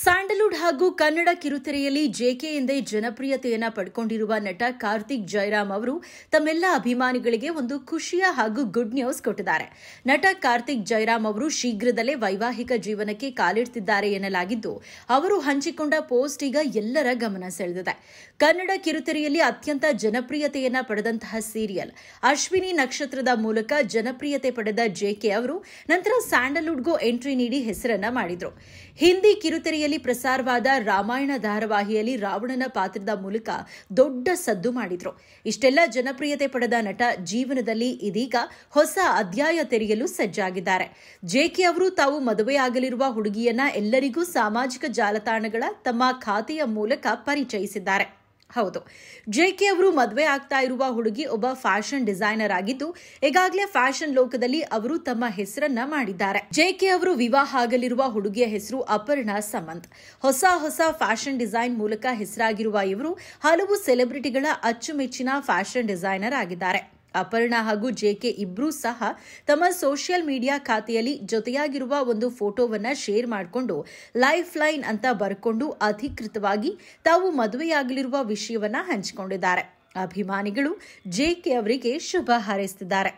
Sandalwood ಹಾಗೂ Kannada ಕಿರುತೆರೆಯಲ್ಲಿ JK ಎಂದೇ ಜನಪ್ರಿಯತೆಯನ್ನು ಪಡ್ಕೊಂಡಿರುವ ನಟ ಕಾರ್ತಿಕ್ ಜಯರಾಮ್ ಅವರು ತಮ್ಮೆಲ್ಲ ಅಭಿಮಾನಿಗಳಿಗೆ ಒಂದು ಖುಷಿಯ ಹಾಗೂ ಗುಡ್ ನ್ಯೂಸ್ ಕೊಟ್ಟಿದ್ದಾರೆ ನಟ ಕಾರ್ತಿಕ್ ಜಯರಾಮ್ ಅವರು ಶೀಘ್ರದಲ್ಲೇ ವೈವಾಹಿಕ ಜೀವನಕ್ಕೆ ಕಾಲಿಡ್ತಿದ್ದಾರೆ ಎನ್ನಲಾಗಿದ್ದು ಅವರು ಹಂಚಿಕೊಂಡ ಪೋಸ್ಟ್ ಈಗ ಎಲ್ಲರ ಗಮನ ಸೆಳೆದಿದೆ ಕನ್ನಡ ಕಿರುತೆರೆಯಲ್ಲಿ ಅತ್ಯಂತ ಜನಪ್ರಿಯತೆಯನ್ನ ಪಡೆದಂತಹ ಸೀರಿಯಲ್ ಅಶ್ವಿನಿ ನಕ್ಷತ್ರದ ಮೂಲಕ ಜನಪ್ರಿಯತೆ ಪಡೆದ ಜೆಕೆ ಅವರು ನಂತರ ಸ್ಯಾಂಡಲ್ವುಡ್ಗೂ ಎಂಟ್ರಿ ನೀಡಿ ಹೆಸರನ್ನ ಮಾಡಿದರು ಹಿಂದಿ ಕಿರುತೆರೆಯ ಪ್ರಸಾರವಾದ ರಾಮಾಯಣ ಧಾರಾವಾಹಿಯಲ್ಲಿ ರಾವಣನ ಪಾತ್ರದ ಮೂಲಕ ದೊಡ್ಡ ಸದ್ದು ಮಾಡಿದ್ರು ಇಷ್ಟೆಲ್ಲ ಜನಪ್ರಿಯತೆ ಪಡೆದ ನಟ ಜೀವನದಲ್ಲಿ ಇದೀಗ ಹೊಸ ಅಧ್ಯಾಯ ತೆರೆಯಲು ಸಜ್ಜಾಗಿದ್ದಾರೆ ಜೆಕೆ ಅವರು ತಾವು ಮದುವೆಯಾಗಲಿರುವ ಹುಡುಗಿಯನ್ನ ಎಲ್ಲರಿಗೂ ಸಾಮಾಜಿಕ ಜಾಲತಾಣಗಳ ತಮ್ಮ ಖಾತೆಯ ಮೂಲಕ ಪರಿಚಯಿಸಿದ್ದಾರೆ ಹೌದು ಜೆಕೆ ಅವರು ಮದುವೆ ಆಗ್ತಾ ಇರುವ ಹುಡುಗಿ ಒಬ್ಬ ಫ್ಯಾಷನ್ ಡಿಸೈನರ್ ಆಗಿದ್ದು ಈಗಾಗಲೇ ಫ್ಯಾಷನ್ ಲೋಕದಲ್ಲಿ ಅವರು ತಮ್ಮ ಹೆಸರನ್ನ ಮಾಡಿದ್ದಾರೆ ಜೆಕೆ ಅವರು ವಿವಾಹ ಆಗಲಿರುವ ಹುಡುಗಿಯ ಹೆಸರು ಅಪರ್ಣಾ ಸಮಂತ್ ಹೊಸ ಹೊಸ ಫ್ಯಾಷನ್ ಡಿಸೈನ್ ಮೂಲಕ ಹೆಸರಾಗಿರುವ ಇವರು ಹಲವು ಸೆಲೆಬ್ರಿಟಿಗಳ ಅಚ್ಚುಮೆಚ್ಚಿನ ಫ್ಯಾಷನ್ ಡಿಸೈನರ್ ಆಗಿದ್ದಾರೆ ಅಪರ್ಣಾ ಹಾಗೂ ಜೆಕೆ ಇಬ್ಬರೂ ಸಹ ತಮ್ಮ ಸೋಷಿಯಲ್ ಮೀಡಿಯಾ ಖಾತೆಯಲ್ಲಿ ಜೊತೆಯಾಗಿರುವ ಒಂದು ಫೋಟೋವನ್ನ ಶೇರ್ ಮಾಡಿಕೊಂಡು ಲೈಫ್ ಲೈನ್ ಅಂತ ಬರ್ಕೊಂಡು ಅಧಿಕೃತವಾಗಿ ತಾವು ಮದುವೆಯಾಗಲಿರುವ ವಿಷಯವನ್ನ ಹಂಚಿಕೊಂಡಿದ್ದಾರೆ ಅಭಿಮಾನಿಗಳು ಜೆಕೆ ಅವರಿಗೆ ಶುಭ ಹಾರೈಸಿದ್ದಾರೆ